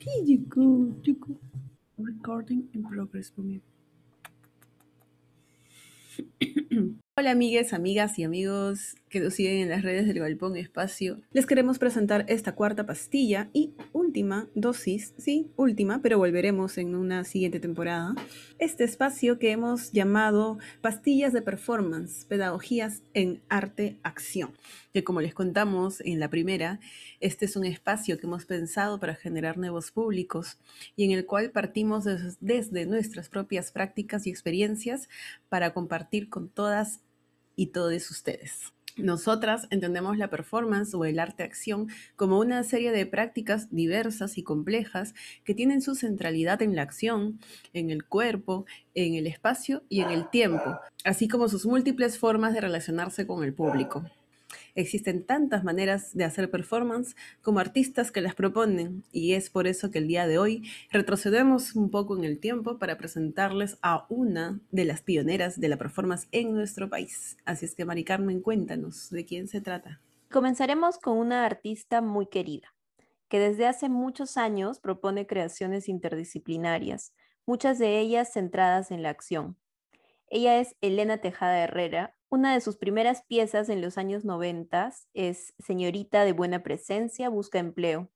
Hola amigues, amigas y amigos que nos siguen en las redes del Galpón Espacio, les queremos presentar esta cuarta pastilla y última dosis, sí, última, pero volveremos en una siguiente temporada. Este espacio que hemos llamado Pastillas de Performance, Pedagogías en Arte Acción, que como les contamos en la primera, este es un espacio que hemos pensado para generar nuevos públicos y en el cual partimos desde nuestras propias prácticas y experiencias para compartir con todas y todos ustedes. Nosotras entendemos la performance o el arte-acción como una serie de prácticas diversas y complejas que tienen su centralidad en la acción, en el cuerpo, en el espacio y en el tiempo, así como sus múltiples formas de relacionarse con el público. Existen tantas maneras de hacer performance como artistas que las proponen y es por eso que el día de hoy retrocedemos un poco en el tiempo para presentarles a una de las pioneras de la performance en nuestro país. Así es que Mari Carmen, cuéntanos de quién se trata. Comenzaremos con una artista muy querida, que desde hace muchos años propone creaciones interdisciplinarias, muchas de ellas centradas en la acción. Ella es Elena Tejada Herrera, una de sus primeras piezas en los años 90 es Señorita de Buena Presencia Busca Empleo.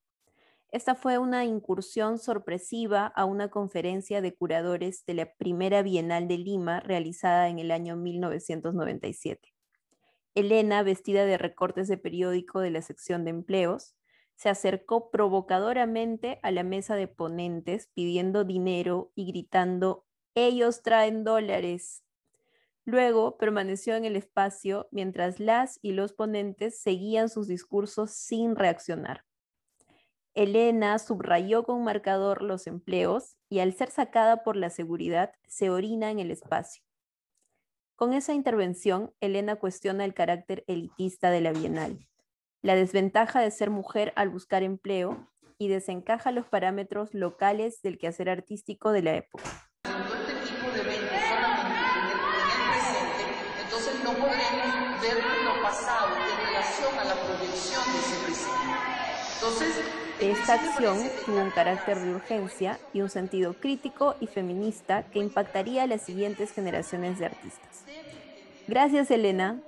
Esta fue una incursión sorpresiva a una conferencia de curadores de la primera Bienal de Lima realizada en el año 1997. Elena, vestida de recortes de periódico de la sección de empleos, se acercó provocadoramente a la mesa de ponentes pidiendo dinero y gritando, ellos traen dólares. Luego permaneció en el espacio mientras las y los ponentes seguían sus discursos sin reaccionar. Elena subrayó con marcador los empleos y al ser sacada por la seguridad se orina en el espacio. Con esa intervención, Elena cuestiona el carácter elitista de la Bienal, la desventaja de ser mujer al buscar empleo y desencaja los parámetros locales del quehacer artístico de la época. no podremos ver lo pasado en relación a la proyección de ese esta acción tiene un carácter de urgencia y un sentido crítico y feminista que impactaría a las siguientes generaciones de artistas. Gracias, Elena.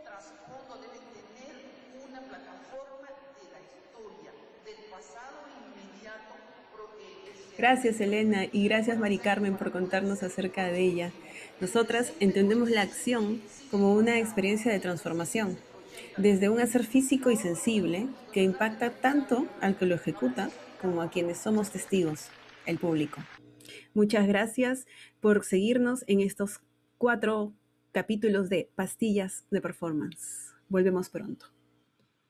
Gracias, Elena, y gracias, Mari Carmen, por contarnos acerca de ella. Nosotras entendemos la acción como una experiencia de transformación, desde un hacer físico y sensible que impacta tanto al que lo ejecuta como a quienes somos testigos, el público. Muchas gracias por seguirnos en estos cuatro capítulos de Pastillas de Performance. Volvemos pronto.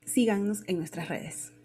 Síganos en nuestras redes.